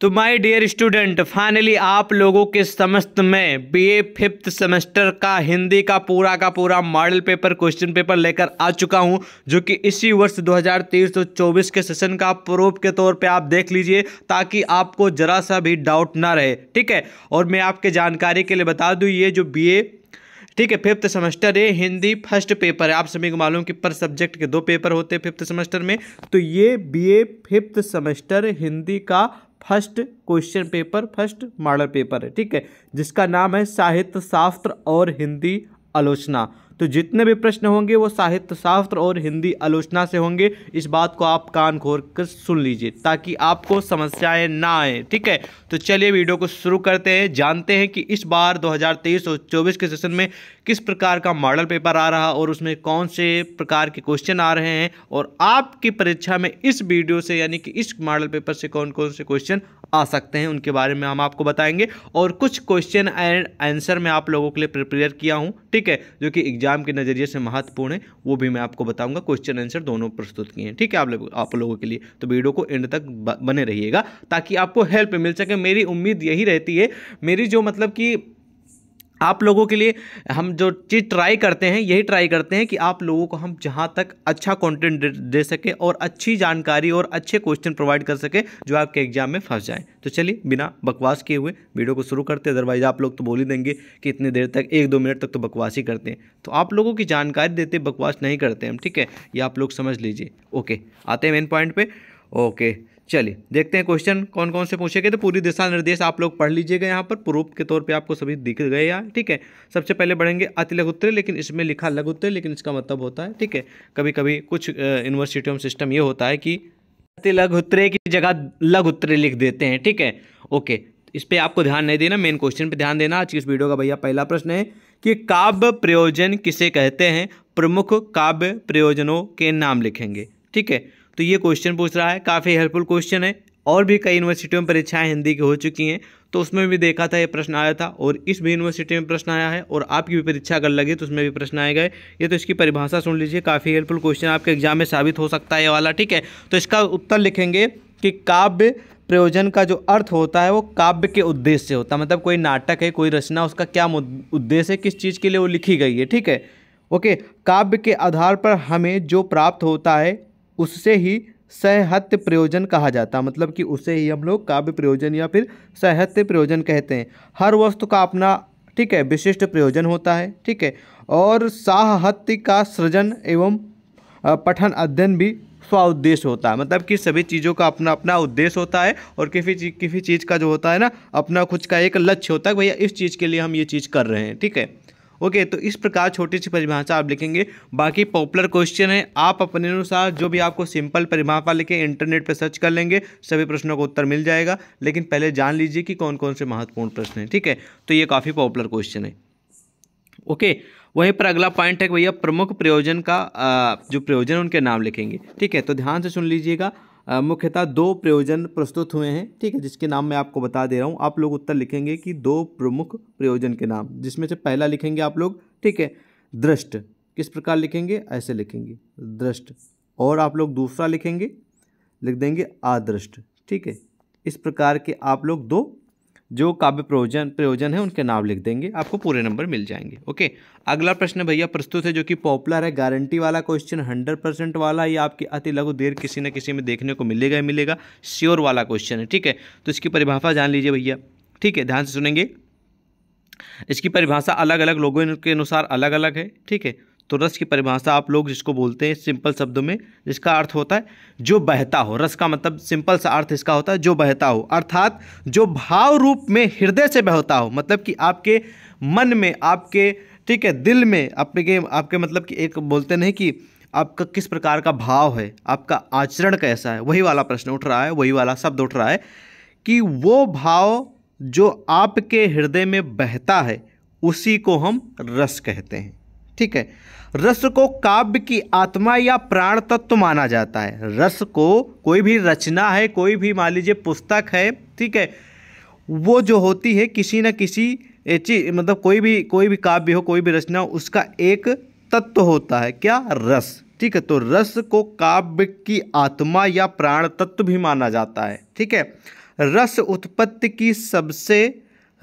तो my dear student finally आप लोगों के समस्त में बीए फिफ्थ सेमेस्टर का हिंदी का पूरा का पूरा मॉडल पेपर क्वेश्चन पेपर लेकर आ चुका हूं जो कि इसी वर्ष 2023-24 के सेशन का प्रूफ के तौर पे आप देख लीजिए ताकि आपको ज़रा सा भी डाउट ना रहे ठीक है और मैं आपके जानकारी के लिए बता दूँ ये जो बी ठीक है फिफ्थ सेमेस्टर है हिंदी फर्स्ट पेपर है आप सभी को मालूम कि पर सब्जेक्ट के दो पेपर होते हैं फिफ्थ सेमेस्टर में तो ये बीए फिफ्थ सेमेस्टर हिंदी का first question paper first model paper है ठीक है जिसका नाम है साहित्य शास्त्र और हिंदी आलोचना तो जितने भी प्रश्न होंगे वो साहित्य शास्त्र और हिंदी आलोचना से होंगे इस बात को आप कान खोर कर सुन लीजिए ताकि आपको समस्याएं ना आए ठीक है तो चलिए वीडियो को शुरू करते हैं जानते हैं कि इस बार 2023 और 24 के सेशन में किस प्रकार का मॉडल पेपर आ रहा और उसमें कौन से प्रकार के क्वेश्चन आ रहे हैं और आपकी परीक्षा में इस वीडियो से यानी कि इस मॉडल पेपर से कौन कौन से क्वेश्चन आ सकते हैं उनके बारे में हम आपको बताएंगे और कुछ क्वेश्चन एंड आंसर मैं आप लोगों के लिए प्रिपेयर किया हूँ ठीक है जो कि एग्जाम एग्जाम के नज़रिए से महत्वपूर्ण है वो भी मैं आपको बताऊंगा क्वेश्चन आंसर दोनों प्रस्तुत किए हैं ठीक है आप लोग आप लोगों के लिए तो वीडियो को एंड तक बने रहिएगा ताकि आपको हेल्प मिल सके मेरी उम्मीद यही रहती है मेरी जो मतलब कि आप लोगों के लिए हम जो चीज़ ट्राई करते हैं यही ट्राई करते हैं कि आप लोगों को हम जहाँ तक अच्छा कंटेंट दे, सकें और अच्छी जानकारी और अच्छे क्वेश्चन प्रोवाइड कर सकें जो आपके एग्जाम में फंस जाएं तो चलिए बिना बकवास किए हुए वीडियो को शुरू करते हैं अदरवाइज आप लोग तो बोल ही देंगे कि इतनी देर तक एक दो मिनट तक तो बकवास ही करते हैं तो आप लोगों की जानकारी देते बकवास नहीं करते हम ठीक है ये आप लोग समझ लीजिए ओके आते हैं मेन पॉइंट पर ओके चलिए देखते हैं क्वेश्चन कौन कौन से पूछे गए तो पूरी दिशा निर्देश आप लोग पढ़ लीजिएगा यहाँ पर प्रूफ के तौर पे आपको सभी दिख गए यार ठीक है सबसे पहले बढ़ेंगे अति लघुत्तरीय लेकिन इसमें लिखा लघुत्तरीय लेकिन इसका मतलब होता है ठीक है कभी कभी कुछ यूनिवर्सिटियों सिस्टम ये होता है कि अति लघुत्तरीय की जगह लघुत्तरीय लिख देते हैं ठीक है ओके इस पर आपको ध्यान नहीं देना मेन क्वेश्चन पर ध्यान देना आज की इस वीडियो का भैया पहला प्रश्न है कि काव्य प्रयोजन किसे कहते हैं प्रमुख काव्य प्रयोजनों के नाम लिखेंगे ठीक है तो ये क्वेश्चन पूछ रहा है काफ़ी हेल्पफुल क्वेश्चन है और भी कई यूनिवर्सिटियों में परीक्षाएं हिंदी की हो चुकी हैं तो उसमें भी देखा था ये प्रश्न आया था और इस भी यूनिवर्सिटी में प्रश्न आया है और आपकी भी परीक्षा अगर लगी तो उसमें भी प्रश्न आए गए ये तो इसकी परिभाषा सुन लीजिए काफ़ी हेल्पफुल क्वेश्चन आपके एग्जाम में साबित हो सकता है ये वाला ठीक है तो इसका उत्तर लिखेंगे कि काव्य प्रयोजन का जो अर्थ होता है वो काव्य के उद्देश्य से होता है मतलब कोई नाटक है कोई रचना उसका क्या उद्देश्य है किस चीज़ के लिए वो लिखी गई है ठीक है ओके काव्य के आधार पर हमें जो प्राप्त होता है उससे ही सहत्य प्रयोजन कहा जाता मतलब कि उसे ही हम लोग काव्य प्रयोजन या फिर सहत्य प्रयोजन कहते हैं हर वस्तु का अपना ठीक है विशिष्ट प्रयोजन होता है ठीक है और साहत्य का सृजन एवं पठन अध्ययन भी स्वउद्देश्य होता है मतलब कि सभी चीज़ों का अपना अपना उद्देश्य होता है और किसी चीज किसी चीज़ का जो होता है ना अपना खुद का एक लक्ष्य होता है भैया इस चीज़ के लिए हम ये चीज़ कर रहे हैं ठीक है ओके तो इस प्रकार छोटी सी परिभाषा आप लिखेंगे बाकी पॉपुलर क्वेश्चन है आप अपने अनुसार जो भी आपको सिंपल परिभाषा लिखे इंटरनेट पर सर्च कर लेंगे सभी प्रश्नों का उत्तर मिल जाएगा लेकिन पहले जान लीजिए कि कौन कौन से महत्वपूर्ण प्रश्न हैं ठीक है तो ये काफ़ी पॉपुलर क्वेश्चन है ओके वहीं पर अगला पॉइंट है भैया प्रमुख प्रयोजन का जो प्रयोजन उनके नाम लिखेंगे ठीक है तो ध्यान से सुन लीजिएगा मुख्यतः दो प्रयोजन प्रस्तुत हुए हैं ठीक है जिसके नाम मैं आपको बता दे रहा हूँ आप लोग उत्तर लिखेंगे कि दो प्रमुख प्रयोजन के नाम जिसमें से पहला लिखेंगे आप लोग ठीक है दृष्ट किस प्रकार लिखेंगे ऐसे लिखेंगे दृष्ट और आप लोग दूसरा लिखेंगे लिख देंगे आदृष्ट ठीक है इस प्रकार के आप लोग दो जो काव्य प्रयोजन प्रयोजन है उनके नाम लिख देंगे आपको पूरे नंबर मिल जाएंगे ओके अगला प्रश्न भैया प्रस्तुत है जो कि पॉपुलर है गारंटी वाला क्वेश्चन हंड्रेड परसेंट वाला या आपकी अति लघु देर किसी न किसी में देखने को मिलेगा ही मिलेगा श्योर वाला क्वेश्चन है ठीक है तो इसकी परिभाषा जान लीजिए भैया ठीक है ध्यान से सुनेंगे इसकी परिभाषा अलग अलग लोगों के अनुसार अलग अलग है ठीक है तो रस की परिभाषा आप लोग जिसको बोलते हैं सिंपल शब्दों में जिसका अर्थ होता है जो बहता हो रस का मतलब सिंपल सा अर्थ इसका होता है जो बहता हो अर्थात जो भाव रूप में हृदय से बहता हो मतलब कि आपके मन में आपके ठीक है दिल में आपके आपके मतलब कि एक बोलते नहीं कि आपका किस प्रकार का भाव है आपका आचरण कैसा है वही वाला प्रश्न उठ रहा है वही वाला शब्द उठ रहा है कि वो भाव जो आपके हृदय में बहता है उसी को हम रस कहते हैं ठीक है रस को काव्य की आत्मा या प्राण तत्व माना जाता है रस को कोई भी रचना है कोई भी मान लीजिए पुस्तक है ठीक है वो जो होती है किसी न किसी चीज मतलब कोई भी कोई भी काव्य हो कोई भी रचना हो उसका एक तत्व होता है क्या रस ठीक है तो रस को काव्य की आत्मा या प्राण तत्व भी माना जाता है ठीक है रस उत्पत्ति की सबसे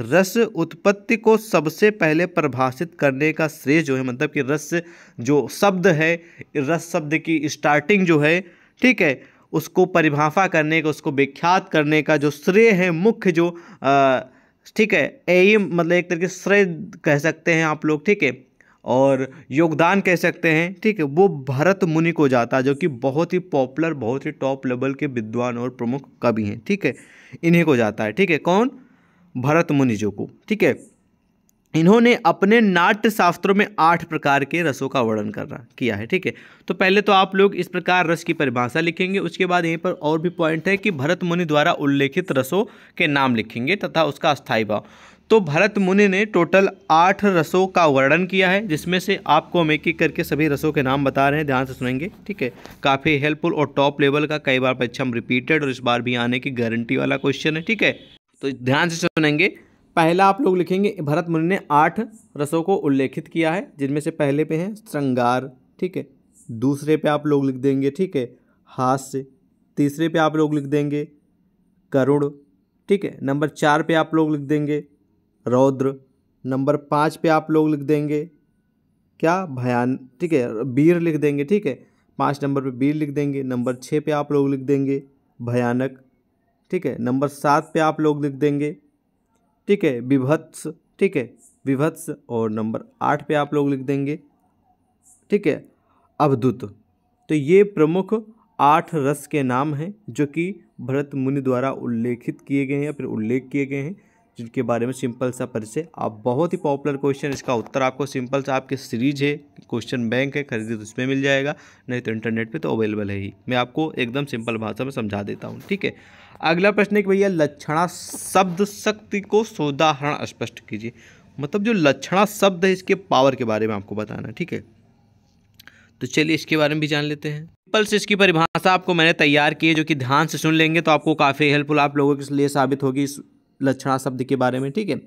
रस उत्पत्ति को सबसे पहले परिभाषित करने का श्रेय जो है मतलब कि रस जो शब्द है रस शब्द की स्टार्टिंग जो है ठीक है उसको परिभाषा करने का उसको विख्यात करने का जो श्रेय है मुख्य जो ठीक है एम मतलब एक तरीके श्रेय कह सकते हैं आप लोग ठीक है और योगदान कह सकते हैं ठीक है वो भरत मुनि को जाता है जो कि बहुत ही पॉपुलर बहुत ही टॉप लेवल के विद्वान और प्रमुख कवि हैं ठीक है इन्हीं को जाता है ठीक है कौन भरत मुनि जो को ठीक है इन्होंने अपने नाट्य शास्त्रों में आठ प्रकार के रसों का वर्णन कर किया है ठीक है तो पहले तो आप लोग इस प्रकार रस की परिभाषा लिखेंगे उसके बाद यहीं पर और भी पॉइंट है कि भरत मुनि द्वारा उल्लेखित रसों के नाम लिखेंगे तथा उसका स्थायी भाव तो भरत मुनि ने टोटल आठ रसों का वर्णन किया है जिसमें से आपको हम एक एक करके सभी रसों के नाम बता रहे हैं ध्यान से सुनेंगे ठीक है काफ़ी हेल्पफुल और टॉप लेवल का कई बार परीक्षा रिपीटेड और इस बार भी आने की गारंटी वाला क्वेश्चन है ठीक है तो ध्यान से सुनेंगे पहला आप लोग लिखेंगे भरत मुनि ने आठ रसों को उल्लेखित किया है जिनमें से पहले पे हैं श्रृंगार ठीक है दूसरे पे आप लोग लिख देंगे ठीक है हास्य तीसरे पे आप लोग लिख देंगे करुण ठीक है नंबर चार पे आप लोग लिख देंगे रौद्र नंबर पाँच पे आप लोग लिख देंगे क्या भयान ठीक है वीर लिख देंगे ठीक है पाँच नंबर पे वीर लिख देंगे नंबर छः पे आप लोग लिख देंगे भयानक ठीक है नंबर सात पे आप लोग लिख देंगे ठीक है विभत्स ठीक है विभत्स और नंबर आठ पे आप लोग लिख देंगे ठीक है अवधुत तो ये प्रमुख आठ रस के नाम हैं जो कि भरत मुनि द्वारा उल्लेखित किए गए हैं या फिर उल्लेख किए गए हैं जिनके बारे में सिंपल सा परिचय आप बहुत ही पॉपुलर क्वेश्चन इसका उत्तर आपको सिंपल सा आपके सीरीज है क्वेश्चन बैंक है खरीदे तो उसमें मिल जाएगा नहीं तो इंटरनेट पे तो अवेलेबल है ही मैं आपको एकदम सिंपल भाषा में समझा देता हूँ ठीक है अगला प्रश्न है कि भैया लक्षणा शब्द शक्ति को सोदाहरण स्पष्ट कीजिए मतलब जो लक्षणा शब्द है इसके पावर के बारे में आपको बताना है ठीक है तो चलिए इसके बारे में भी जान लेते हैं पल्स इसकी परिभाषा आपको मैंने तैयार की है जो कि ध्यान से सुन लेंगे तो आपको काफ़ी हेल्पफुल आप लोगों के लिए साबित होगी इस लक्षणा शब्द के बारे में ठीक है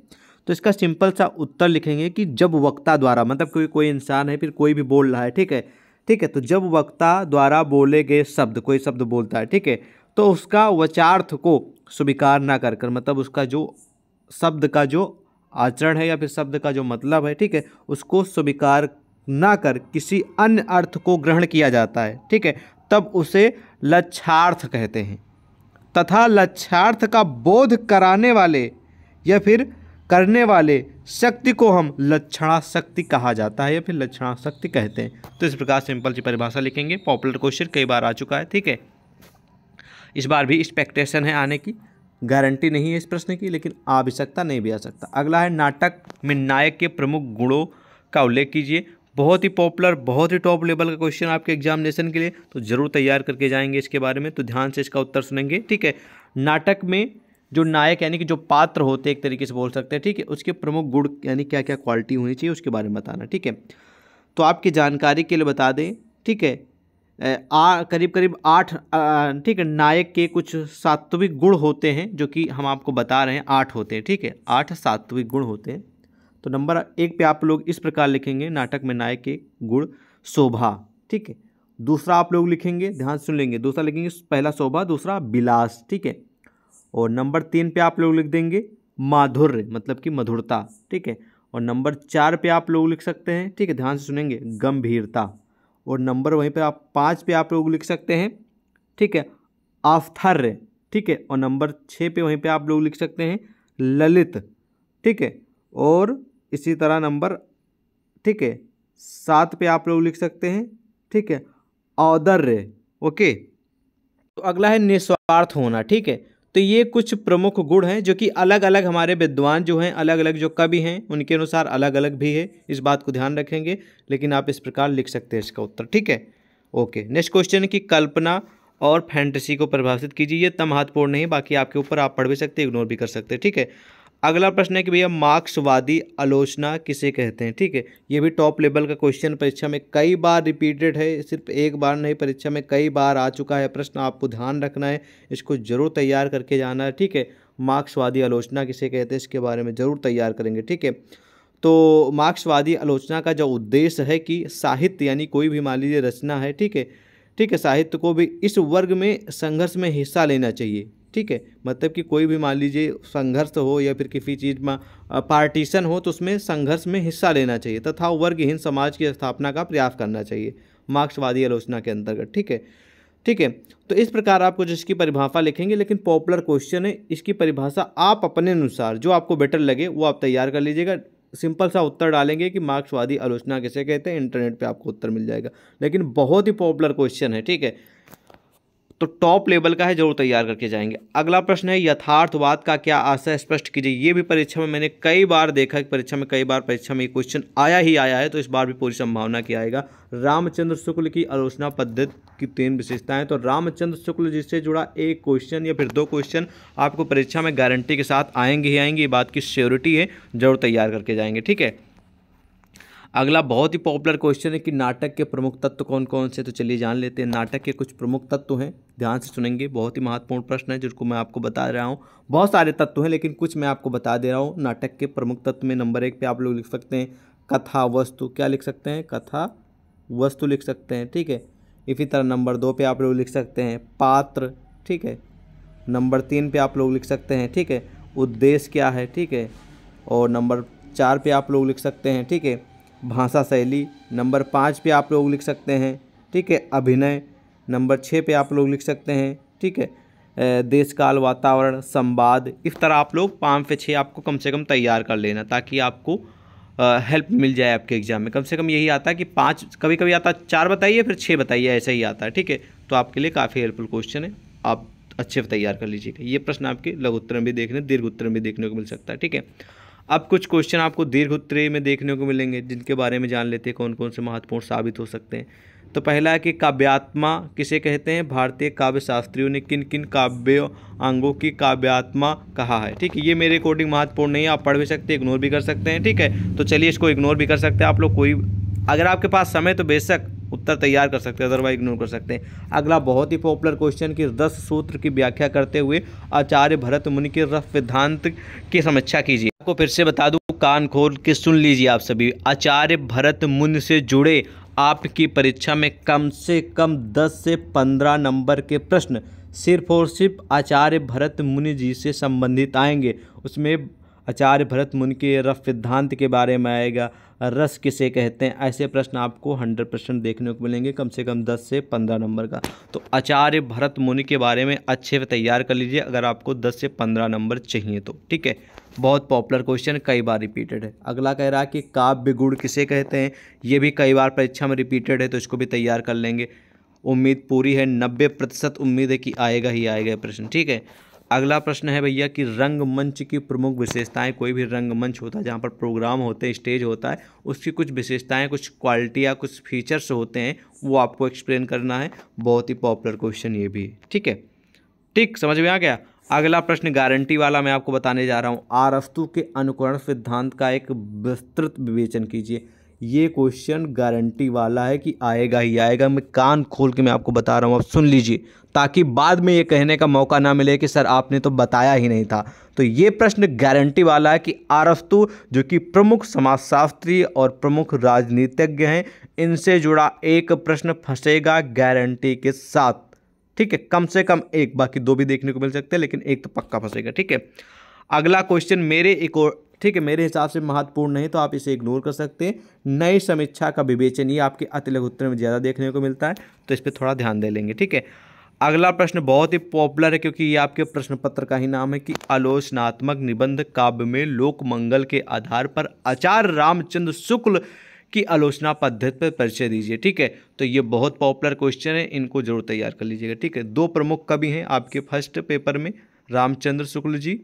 तो इसका सिंपल सा उत्तर लिखेंगे कि जब वक्ता द्वारा मतलब कोई कोई इंसान है फिर कोई भी बोल रहा है ठीक है ठीक है तो जब वक्ता द्वारा बोले गए शब्द कोई शब्द बोलता है ठीक है तो उसका वचार्थ को स्वीकार ना कर कर मतलब उसका जो शब्द का जो आचरण है या फिर शब्द का जो मतलब है ठीक है उसको स्वीकार ना कर किसी अन्य अर्थ को ग्रहण किया जाता है ठीक है तब उसे लक्षार्थ कहते हैं तथा लक्षार्थ का बोध कराने वाले या फिर करने वाले शक्ति को हम लक्षणा शक्ति कहा जाता है या फिर लक्षणा शक्ति कहते हैं तो इस प्रकार सिंपल सी परिभाषा लिखेंगे पॉपुलर क्वेश्चन कई बार आ चुका है ठीक है इस बार भी एक्सपेक्टेशन है आने की गारंटी नहीं है इस प्रश्न की लेकिन आ भी सकता नहीं भी आ सकता अगला है नाटक में नायक के प्रमुख गुणों का उल्लेख कीजिए बहुत ही पॉपुलर बहुत ही टॉप लेवल का क्वेश्चन आपके एग्जामिनेशन के लिए तो ज़रूर तैयार करके जाएंगे इसके बारे में तो ध्यान से इसका उत्तर सुनेंगे ठीक है नाटक में जो नायक यानी कि जो पात्र होते एक तरीके से बोल सकते हैं ठीक है उसके प्रमुख गुण यानी क्या क्या क्वालिटी होनी चाहिए उसके बारे में बताना ठीक है तो आपकी जानकारी के लिए बता दें ठीक है आ करीब करीब आठ ठीक है नायक के कुछ सात्विक गुण होते हैं जो कि हम आपको बता रहे हैं आठ होते हैं ठीक है आठ सात्विक गुण होते हैं तो नंबर एक पे आप लोग इस प्रकार लिखेंगे नाटक में नायक के गुण शोभा ठीक है दूसरा आप लोग लिखेंगे ध्यान सुन लेंगे दूसरा लिखेंगे पहला शोभा दूसरा बिलास ठीक है और नंबर तीन पे आप लोग लिख देंगे माधुर्य मतलब कि मधुरता ठीक है और नंबर चार पे आप लोग लिख सकते हैं ठीक है ध्यान से सुनेंगे गंभीरता और नंबर वहीं पर आप पाँच पे आप लोग लिख सकते हैं ठीक है आफ्थर ठीक है और नंबर छः पे वहीं पे आप लोग लिख सकते हैं ललित ठीक है और इसी तरह नंबर ठीक है सात पे आप लोग लिख सकते हैं ठीक है औदर्य ओके तो अगला है निस्वार्थ होना ठीक है तो ये कुछ प्रमुख गुण हैं जो कि अलग अलग हमारे विद्वान जो हैं अलग अलग जो कवि हैं उनके अनुसार अलग अलग भी है इस बात को ध्यान रखेंगे लेकिन आप इस प्रकार लिख सकते हैं इसका उत्तर ठीक है ओके नेक्स्ट क्वेश्चन है कि कल्पना और फैंटेसी को परिभाषित कीजिए ये तम महत्वपूर्ण नहीं बाकी आपके ऊपर आप पढ़ भी सकते इग्नोर भी कर सकते ठीक है अगला प्रश्न है कि भैया मार्क्सवादी आलोचना किसे कहते हैं ठीक है ये भी टॉप लेवल का क्वेश्चन परीक्षा में कई बार रिपीटेड है सिर्फ एक बार नहीं परीक्षा में कई बार आ चुका है प्रश्न आपको ध्यान रखना है इसको जरूर तैयार करके जाना है ठीक है मार्क्सवादी आलोचना किसे कहते हैं इसके बारे में ज़रूर तैयार करेंगे ठीक है तो मार्क्सवादी आलोचना का जो उद्देश्य है कि साहित्य यानी कोई भी मान लीजिए रचना है ठीक है ठीक है साहित्य को भी इस वर्ग में संघर्ष में हिस्सा लेना चाहिए ठीक है मतलब कि कोई भी मान लीजिए संघर्ष हो या फिर किसी चीज़ में पार्टीशन हो तो उसमें संघर्ष में हिस्सा लेना चाहिए तथा वर्गहीन समाज की स्थापना का प्रयास करना चाहिए मार्क्सवादी आलोचना के अंतर्गत ठीक है ठीक है तो इस प्रकार आप कुछ इसकी परिभाषा लिखेंगे लेकिन पॉपुलर क्वेश्चन है इसकी परिभाषा आप अपने अनुसार जो आपको बेटर लगे वो आप तैयार कर लीजिएगा सिंपल सा उत्तर डालेंगे कि मार्क्सवादी आलोचना किसे कहते हैं इंटरनेट पे आपको उत्तर मिल जाएगा लेकिन बहुत ही पॉपुलर क्वेश्चन है ठीक है तो टॉप लेवल का है जरूर तैयार करके जाएंगे अगला प्रश्न है यथार्थवाद का क्या आशय स्पष्ट कीजिए ये भी परीक्षा में मैंने कई बार देखा है परीक्षा में कई बार परीक्षा में ये क्वेश्चन आया ही आया है तो इस बार भी पूरी संभावना की आएगा रामचंद्र शुक्ल की आलोचना पद्धति की तीन विशेषताएं तो रामचंद्र शुक्ल जिससे जुड़ा एक क्वेश्चन या फिर दो क्वेश्चन आपको परीक्षा में गारंटी के साथ आएंगे ही आएंगे ये बात की श्योरिटी है जरूर तैयार करके जाएंगे ठीक है अगला बहुत ही पॉपुलर क्वेश्चन है कि नाटक के प्रमुख तत्व कौन कौन से तो चलिए जान लेते हैं नाटक के कुछ प्रमुख तत्व हैं ध्यान से सुनेंगे बहुत ही महत्वपूर्ण प्रश्न है जिसको मैं आपको बता रहा हूँ बहुत सारे तत्व हैं लेकिन कुछ मैं आपको बता दे रहा हूँ नाटक के प्रमुख तत्व में नंबर एक पर आप लोग लिख सकते हैं कथा वस्तु क्या लिख सकते हैं कथा वस्तु लिख सकते हैं ठीक है इसी तरह नंबर दो पे आप लोग लिख सकते हैं पात्र ठीक है नंबर तीन पे आप लोग लिख सकते हैं ठीक है उद्देश्य क्या है ठीक है और नंबर चार पे आप लोग लिख सकते हैं ठीक है भाषा शैली नंबर पाँच पे आप लोग लिख सकते हैं ठीक है अभिनय नंबर छः पे आप लोग लिख सकते हैं ठीक है देश काल वातावरण संवाद इस तरह आप लोग पाँच पे छः आपको कम से कम तैयार कर लेना ताकि आपको हेल्प मिल जाए आपके एग्ज़ाम में कम से कम यही आता है कि पाँच कभी कभी आता है चार बताइए फिर छः बताइए ऐसा ही आता है ठीक है तो आपके लिए काफ़ी हेल्पफुल क्वेश्चन है आप अच्छे तैयार कर लीजिएगा ये प्रश्न आपके लघु उत्तर में भी देखने दीर्घ उत्तर में भी देखने को मिल सकता है ठीक है अब कुछ क्वेश्चन आपको दीर्घ उत्तरे में देखने को मिलेंगे जिनके बारे में जान लेते हैं कौन कौन से महत्वपूर्ण साबित हो सकते हैं तो पहला है कि काव्यात्मा किसे कहते हैं भारतीय काव्य शास्त्रियों ने किन किन काव्य अंगों की काव्यात्मा कहा है ठीक है ये मेरे अकॉर्डिंग महत्वपूर्ण नहीं है आप पढ़ भी सकते इग्नोर भी कर सकते हैं ठीक है तो चलिए इसको इग्नोर भी कर सकते हैं आप लोग कोई अगर आपके पास समय तो बेशक उत्तर तैयार कर सकते हैं अदरवाइज इग्नोर कर सकते हैं अगला बहुत ही पॉपुलर क्वेश्चन कि दस सूत्र की व्याख्या करते हुए आचार्य भरत मुनि के रस सिद्धांत की समीक्षा कीजिए आपको फिर से बता दूं कान खोल के सुन लीजिए आप सभी आचार्य भरत मुन से जुड़े आपकी परीक्षा में कम से कम 10 से 15 नंबर के प्रश्न सिर्फ और सिर्फ आचार्य भरत मुनि जी से संबंधित आएंगे उसमें आचार्य भरत मुनि के रस सिद्धांत के बारे में आएगा रस किसे कहते हैं ऐसे प्रश्न आपको हंड्रेड परसेंट देखने को मिलेंगे कम से कम दस से पंद्रह नंबर का तो आचार्य भरत मुनि के बारे में अच्छे से तैयार कर लीजिए अगर आपको दस से पंद्रह नंबर चाहिए तो ठीक है बहुत पॉपुलर क्वेश्चन कई बार रिपीटेड है अगला कह रहा है कि काव्य गुड़ किसे कहते हैं ये भी कई बार परीक्षा में रिपीटेड है तो इसको भी तैयार कर लेंगे उम्मीद पूरी है नब्बे प्रतिशत उम्मीद है कि आएगा ही आएगा प्रश्न ठीक है अगला प्रश्न है भैया कि रंगमंच की प्रमुख विशेषताएं कोई भी रंगमंच होता है जहाँ पर प्रोग्राम होते हैं स्टेज होता है उसकी कुछ विशेषताएं कुछ क्वालिटी या कुछ फीचर्स होते हैं वो आपको एक्सप्लेन करना है बहुत ही पॉपुलर क्वेश्चन ये भी ठीक है ठीक समझ में आ गया अगला प्रश्न गारंटी वाला मैं आपको बताने जा रहा हूँ आरस्तु के अनुकरण सिद्धांत का एक विस्तृत विवेचन कीजिए ये क्वेश्चन गारंटी वाला है कि आएगा ही आएगा मैं कान खोल के मैं आपको बता रहा हूँ आप सुन लीजिए ताकि बाद में ये कहने का मौका ना मिले कि सर आपने तो बताया ही नहीं था तो ये प्रश्न गारंटी वाला है कि आरस्तु जो कि प्रमुख समाजशास्त्री और प्रमुख राजनीतिज्ञ हैं इनसे जुड़ा एक प्रश्न फंसेगा गारंटी के साथ ठीक है कम से कम एक बाकी दो भी देखने को मिल सकते हैं लेकिन एक तो पक्का फंसेगा ठीक है अगला क्वेश्चन मेरे एक और ठीक है मेरे हिसाब से महत्वपूर्ण नहीं तो आप इसे इग्नोर कर सकते हैं नई समीक्षा का विवेचन ये आपके अतिलग उत्तर में ज़्यादा देखने को मिलता है तो इस पर थोड़ा ध्यान दे लेंगे ठीक है अगला प्रश्न बहुत ही पॉपुलर है क्योंकि ये आपके प्रश्न पत्र का ही नाम है कि आलोचनात्मक निबंध काव्य में लोक मंगल के आधार पर आचार्य रामचंद्र शुक्ल की आलोचना पद्धति पर परिचय दीजिए ठीक है तो ये बहुत पॉपुलर क्वेश्चन है इनको जरूर तैयार कर लीजिएगा ठीक है दो प्रमुख कवि हैं आपके फर्स्ट पेपर में रामचंद्र शुक्ल जी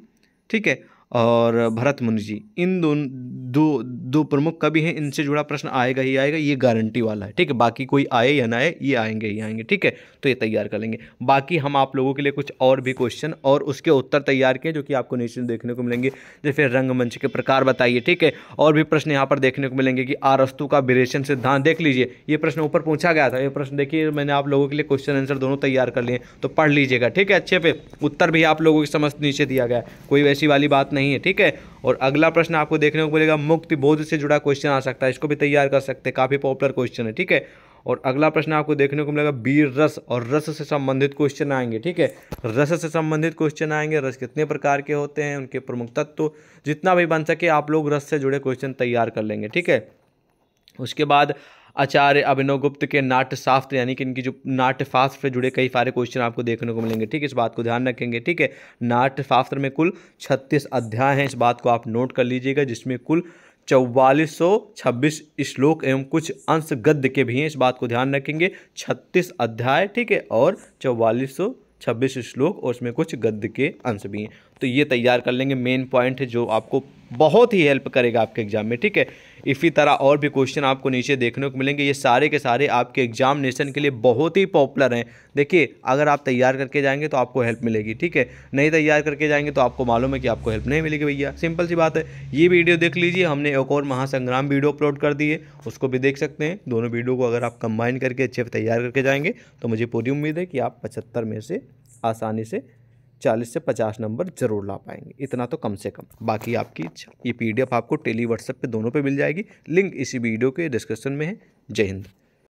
ठीक है और भरत मुनि जी इन दोनों दो दो प्रमुख कवि हैं इनसे जुड़ा प्रश्न आएगा ही आएगा ये गारंटी वाला है ठीक है बाकी कोई आए या ना आए ये आएंगे ही आएंगे ठीक है तो ये तैयार कर लेंगे बाकी हम आप लोगों के लिए कुछ और भी क्वेश्चन और उसके उत्तर तैयार किए जो कि आपको निश्चित देखने को मिलेंगे जैसे रंगमंच के प्रकार बताइए ठीक है और भी प्रश्न यहाँ पर देखने को मिलेंगे कि आरस्तु का विरेशन सिद्धांत देख लीजिए ये प्रश्न ऊपर पूछा गया था ये प्रश्न देखिए मैंने आप लोगों के लिए क्वेश्चन आंसर दोनों तैयार कर लिए तो पढ़ लीजिएगा ठीक है अच्छे पे उत्तर भी आप लोगों की समझ नीचे दिया गया कोई वैसी वाली बात नहीं नहीं है ठीक है और अगला प्रश्न आपको देखने को मिलेगा मुक्ति बोध से जुड़ा क्वेश्चन आ सकता है इसको भी तैयार कर सकते हैं काफ़ी पॉपुलर क्वेश्चन है ठीक है और अगला प्रश्न आपको देखने को मिलेगा बीर रस और रस से संबंधित क्वेश्चन आएंगे ठीक है रस से संबंधित क्वेश्चन आएंगे रस कितने प्रकार के होते हैं उनके प्रमुख तत्व तो जितना भी बन सके आप लोग रस से जुड़े क्वेश्चन तैयार कर लेंगे ठीक है उसके बाद आचार्य अभिनव गुप्त के शास्त्र यानी कि इनकी जो शास्त्र से जुड़े कई सारे क्वेश्चन आपको देखने को मिलेंगे ठीक है इस बात को ध्यान रखेंगे ठीक है शास्त्र में कुल छत्तीस अध्याय हैं इस बात को आप नोट कर लीजिएगा जिसमें कुल चौवालीस सौ छब्बीस श्लोक एवं कुछ अंश गद्य के भी हैं इस बात को ध्यान रखेंगे छत्तीस अध्याय ठीक है और चौवालीस सौ छब्बीस श्लोक और उसमें कुछ गद्य के अंश भी हैं तो ये तैयार कर लेंगे मेन पॉइंट है जो आपको बहुत ही हेल्प करेगा आपके एग्जाम में ठीक है इसी तरह और भी क्वेश्चन आपको नीचे देखने को मिलेंगे ये सारे के सारे आपके एग्जामिनेशन के लिए बहुत ही पॉपुलर हैं देखिए अगर आप तैयार करके जाएंगे तो आपको हेल्प मिलेगी ठीक है नहीं तैयार करके जाएंगे तो आपको मालूम है कि आपको हेल्प नहीं मिलेगी भैया सिंपल सी बात है ये वीडियो देख लीजिए हमने एक और महासंग्राम वीडियो अपलोड कर दिए उसको भी देख सकते हैं दोनों वीडियो को अगर आप कंबाइन करके अच्छे तैयार करके जाएंगे तो मुझे पूरी उम्मीद है कि आप पचहत्तर में से आसानी से चालीस से पचास नंबर जरूर ला पाएंगे इतना तो कम से कम बाकी आपकी इच्छा ये पी आपको टेली व्हाट्सएप पर दोनों पर मिल जाएगी लिंक इसी वीडियो के डिस्क्रिप्शन में है जय हिंद